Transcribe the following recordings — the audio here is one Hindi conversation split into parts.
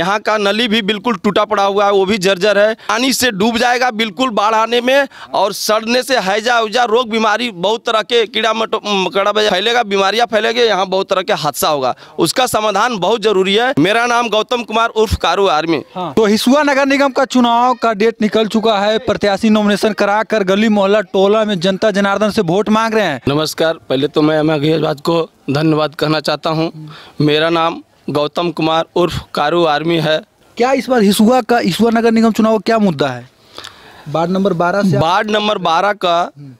यहाँ का नली भी बिल्कुल टूटा पड़ा हुआ है वो भी जर्जर है पानी से डूब जाएगा बिल्कुल बाढ़ आने में और सड़ने से हैजा उजा रोग बीमारी बहुत तरह के कीड़ा मकड़ा फैलेगा बीमारियाँ फैलेगी यहाँ बहुत तरह के हादसा होगा उसका समाधान बहुत जरूरी है मेरा नाम गौतम कुमार उर्फ कारू आर्मी हाँ। तो हिसुआ नगर निगम का चुनाव का डेट निकल चुका है प्रत्याशी नॉमिनेशन करा कर गली मोहल्ला टोला में जनता जनार्दन से वोट मांग रहे हैं नमस्कार पहले तो मैं अमेर को धन्यवाद कहना चाहता हूँ मेरा नाम गौतम कुमार उर्फ कारू आर्मी है क्या इस बार हिसुआ का ईश्वर नगर निगम चुनाव क्या मुद्दा है वार्ड नंबर बारह वार्ड नंबर बारह का हम्म।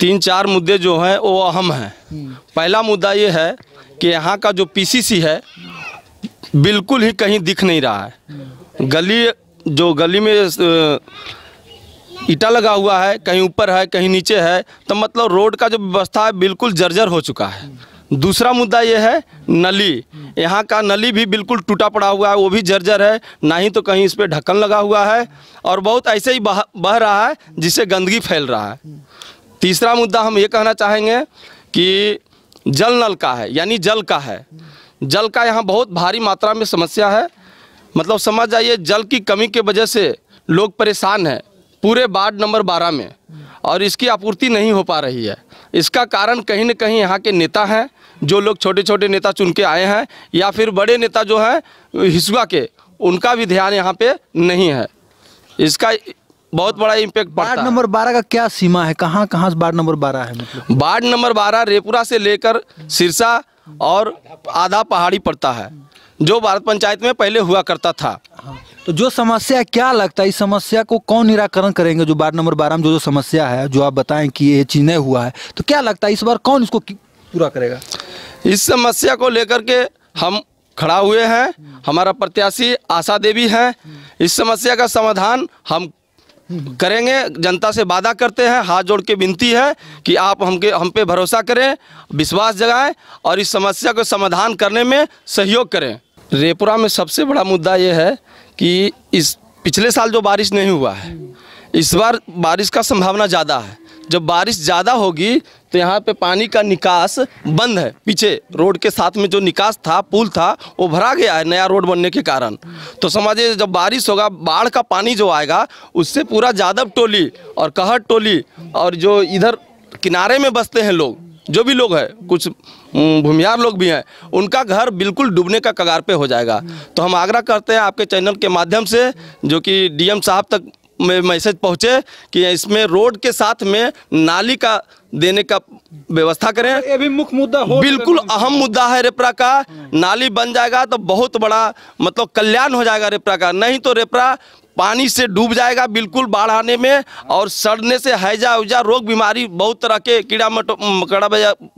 तीन चार मुद्दे जो हैं वो अहम हैं हम्म। पहला मुद्दा ये है कि यहाँ का जो पीसीसी है बिल्कुल ही कहीं दिख नहीं रहा है हम्म। गली जो गली में ईटा लगा हुआ है कहीं ऊपर है कहीं नीचे है तो मतलब रोड का जो व्यवस्था है बिल्कुल जर्जर हो चुका है दूसरा मुद्दा ये है नली यहाँ का नली भी बिल्कुल टूटा पड़ा हुआ है वो भी जर्जर है ना ही तो कहीं इस पर ढक्कन लगा हुआ है और बहुत ऐसे ही बह बह रहा है जिससे गंदगी फैल रहा है तीसरा मुद्दा हम ये कहना चाहेंगे कि जल नल का है यानी जल का है जल का यहाँ बहुत भारी मात्रा में समस्या है मतलब समझ जाइए जल की कमी के वजह से लोग परेशान हैं पूरे वार्ड नंबर बारह में और इसकी आपूर्ति नहीं हो पा रही है इसका कारण कहीं न कहीं यहाँ के नेता हैं जो लोग छोटे छोटे नेता चुन के आए हैं या फिर बड़े नेता जो हैं हिसुआ के उनका भी ध्यान यहाँ पे नहीं है इसका बहुत बड़ा इम्पेक्ट वार्ड नंबर बारह का क्या सीमा है कहाँ कहाँ वार्ड नंबर बारह है मतलब वार्ड नंबर बारह रेपुरा से लेकर सिरसा और आधा पहाड़ी पड़ता है जो भारत पंचायत में पहले हुआ करता था हाँ, तो जो समस्या क्या लगता है इस समस्या को कौन निराकरण करेंगे जो वार्ड नंबर बारह में जो जो समस्या है जो आप बताएं कि ये चीज़ नहीं हुआ है तो क्या लगता है इस बार कौन इसको पूरा करेगा इस समस्या को लेकर के हम खड़ा हुए हैं हमारा प्रत्याशी आशा देवी हैं इस समस्या का समाधान हम करेंगे जनता से वादा करते हैं हाथ जोड़ के विनती है कि आप हमके हम पे भरोसा करें विश्वास जगाएं और इस समस्या को समाधान करने में सहयोग करें रेपुरा में सबसे बड़ा मुद्दा ये है कि इस पिछले साल जो बारिश नहीं हुआ है इस बार बारिश का संभावना ज़्यादा है जब बारिश ज़्यादा होगी तो यहाँ पे पानी का निकास बंद है पीछे रोड के साथ में जो निकास था पुल था वो भरा गया है नया रोड बनने के कारण तो समझिए जब बारिश होगा बाढ़ का पानी जो आएगा उससे पूरा जादव टोली और कहर टोली और जो इधर किनारे में बसते हैं लोग जो भी लोग हैं कुछ हम्म, भूमिहार लोग भी हैं उनका घर बिल्कुल डूबने का कगार पे हो जाएगा तो हम आग्रह करते हैं आपके चैनल के माध्यम से जो कि डीएम साहब तक में मैसेज पहुँचे कि इसमें रोड के साथ में नाली का देने का व्यवस्था करें ये भी मुख्य मुद्दा हो बिल्कुल अहम मुद्दा है रेपरा का हाँ। नाली बन जाएगा तो बहुत बड़ा मतलब कल्याण हो जाएगा रेपरा का नहीं तो रेपरा पानी से डूब जाएगा बिल्कुल बाढ़ आने में और सड़ने से हैजा उजा रोग बीमारी बहुत तरह के कीड़ा मकड़ा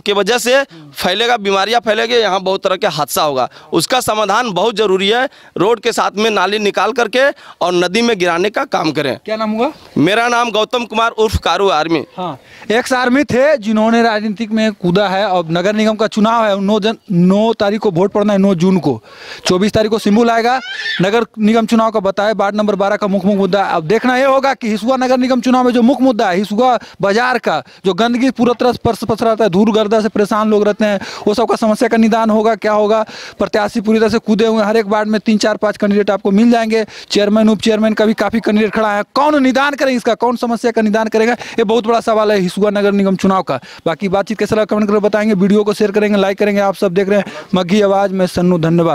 के वजह से फैलेगा बीमारियां फैलेगी यहाँ बहुत तरह के हादसा होगा उसका समाधान बहुत जरूरी है रोड के साथ में नाली निकाल करके और नदी में गिराने का काम करें क्या नाम हुआ मेरा नाम गौतम कुमार उर्फ कारू आर्मी हाँ एक्स आर्मी पीड़ित है जिन्होंने राजनीतिक में कूदा है और नगर निगम का चुनाव है नौ जन नौ तारीख को वोट पड़ना है नौ जून को चौबीस तारीख को सिंबुल आएगा नगर निगम चुनाव का बताया वार्ड नंबर बारह का मुख्य मुद्दा अब देखना यह होगा कि हिसुआ नगर निगम चुनाव में जो मुख्य मुद्दा है हिसुआ बाजार का जो गंदगी पूरा तरह से पसराता है धूल गर्दा से परेशान लोग रहते हैं वो सबका समस्या का निदान होगा क्या होगा प्रत्याशी पूरी तरह से कूदे हुए हर एक वार्ड में तीन चार पाँच कैंडिडेट आपको मिल जाएंगे चेयरमैन उप चेयरमैन का भी काफ़ी कैंडिडेट खड़ा है कौन निदान करेंगे इसका कौन समस्या का निदान करेगा ये बहुत बड़ा सवाल है हिसुआ नगर निगम आम चुनाव का बाकी बातचीत कैसा लगा कमेंट करके बताएंगे वीडियो को शेयर करेंगे लाइक करेंगे आप सब देख रहे हैं मग्घी आवाज़ में सन्नू धन्यवाद